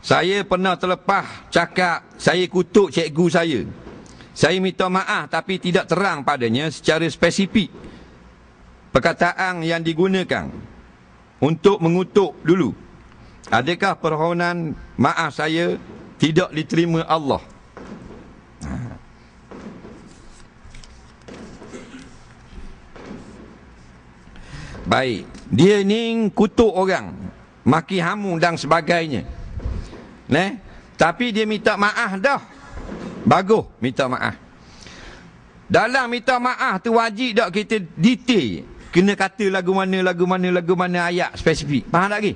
Saya pernah terlepas cakap saya kutuk cikgu saya. Saya minta maaf tapi tidak terang padanya secara spesifik perkataan yang digunakan untuk mengutuk dulu. Adakah permohonan maaf saya tidak diterima Allah? Baik, dia ni kutuk orang, maki hamu dan sebagainya. Ne? Tapi dia minta maaf dah. Bagus minta maaf. Dalam minta maaf tu wajib tak kita detail. Kena kata lagu mana, lagu mana, lagu mana ayat spesifik. Faham tak lagi?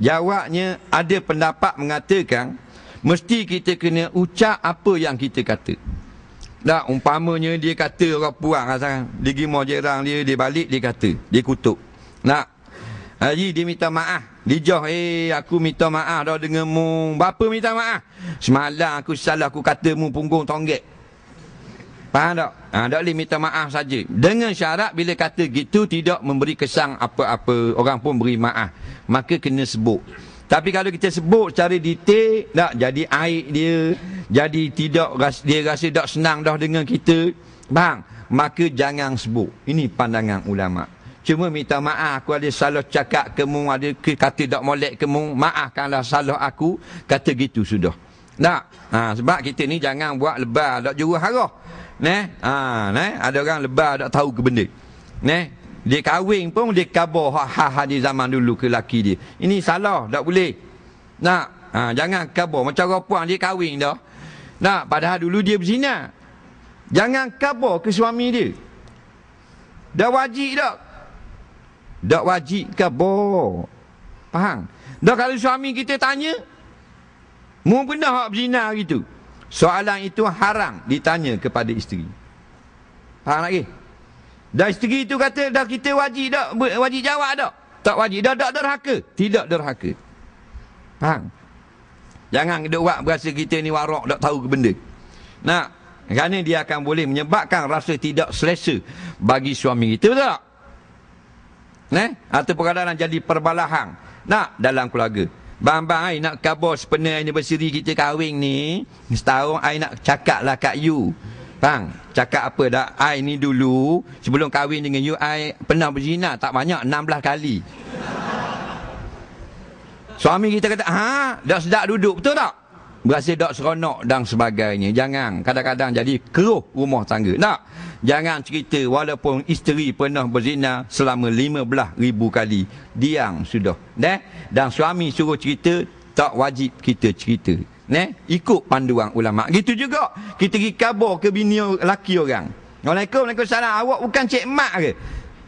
Jawabnya ada pendapat mengatakan mesti kita kena ucap apa yang kita kata. Tak, umpamanya dia kata orang puan asal. Dia gimau jerang dia, dia balik, dia kata. Dia kutuk. Nak, Haji dia minta maaf. Dia jauh, eh aku minta maaf dah dengan mu. Bapa minta maaf. Semalam aku salah aku kata mu punggung tonggek. Faham tak? Ha, tak boleh minta maaf saja. Dengan syarat bila kata gitu tidak memberi kesan apa-apa. Orang pun beri maaf. Maka kena sebut. Tapi kalau kita sebut secara detail, tak jadi air dia. Jadi tidak dia rasa tak senang dah dengan kita. Faham? Maka jangan sebut. Ini pandangan ulama'. Cuma minta maaf aku ada salah cakap kamu, ada kata tak molek kamu, maafkanlah salah aku, kata gitu sudah. Tak? Ha, sebab kita ni jangan buat lebar, tak juru harah. Ne? Ha, Ada orang lebar tak tahu ke benda. Ne? Dia kahwin pun dia kabur hak-hak di zaman dulu ke laki dia. Ini salah, tak boleh. Tak? Ha, jangan kabur. Macam orang puan dia kahwin dah. Tak? Padahal dulu dia berzina. Jangan kabur ke suami dia. Dah wajib tak? Tak wajib ke bo. Faham? Dah kalau suami kita tanya, mu benda hak berzina gitu. Soalan itu haram ditanya kepada isteri. Faham lagi? Dah isteri itu kata, dah kita wajib tak? Wajib jawab tak? Tak wajib. Dah tak derhaka? Tidak derhaka. Faham? Jangan dia buat berasa kita ni warok tak tahu ke benda. Nak? Kerana dia akan boleh menyebabkan rasa tidak selesa bagi suami kita. Betul tak? Eh? Atau perkadaran jadi perbalahan. Nak dalam keluarga. Bang-bang, saya nak kabur sepenuh anniversary kita kahwin ni. Setahun, saya nak cakap lah kat you. Bang, cakap apa dah? I ni dulu, sebelum kahwin dengan you, I pernah berzina tak banyak, 16 kali. Suami kita kata, ha? Dah sedap duduk, betul tak? berasa tak seronok dan sebagainya. Jangan. Kadang-kadang jadi keruh rumah tangga. Tak. Jangan cerita walaupun isteri pernah berzina selama lima belah ribu kali. diang sudah. Neh? Dan suami suruh cerita, tak wajib kita cerita. Neh? Ikut panduan ulama. Gitu juga. Kita pergi kabar ke bini laki orang. Assalamualaikum, Waalaikumsalam. Awak bukan Cik Mak ke?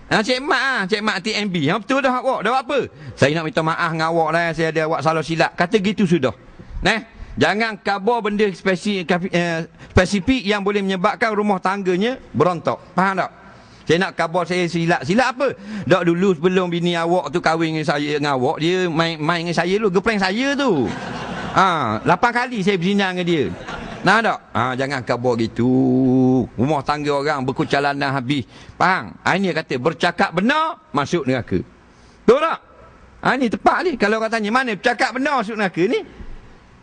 Ha, Cik Mak ha. Cik Mak TMB. Ha, betul dah awak. Dah apa? Saya nak minta maaf dengan awak lah. Saya ada awak salah silap. Kata gitu sudah. Neh? Jangan kabur benda spesifik, eh, spesifik yang boleh menyebabkan rumah tangganya berontok. Faham tak? Saya nak kabar saya silap. Silap apa? Dok dulu sebelum bini awak tu kahwin dengan saya dengan awak, dia main main dengan saya dulu, gepleng saya tu. Ha, lapan kali saya berzina dengan dia. Nah dok. Ha, jangan kabar gitu. Rumah tangga orang berkucalan dah habis. Faham? Ha, ini kata bercakap benar masuk neraka. Betul tak? Ha, ini tepat ni. Kalau orang tanya mana bercakap benar masuk neraka ni?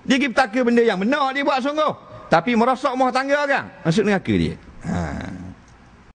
Dia pergi petaka benda yang benar dia buat sungguh. Tapi merosak rumah tangga kan? Masuk dengan ke dia. Haa.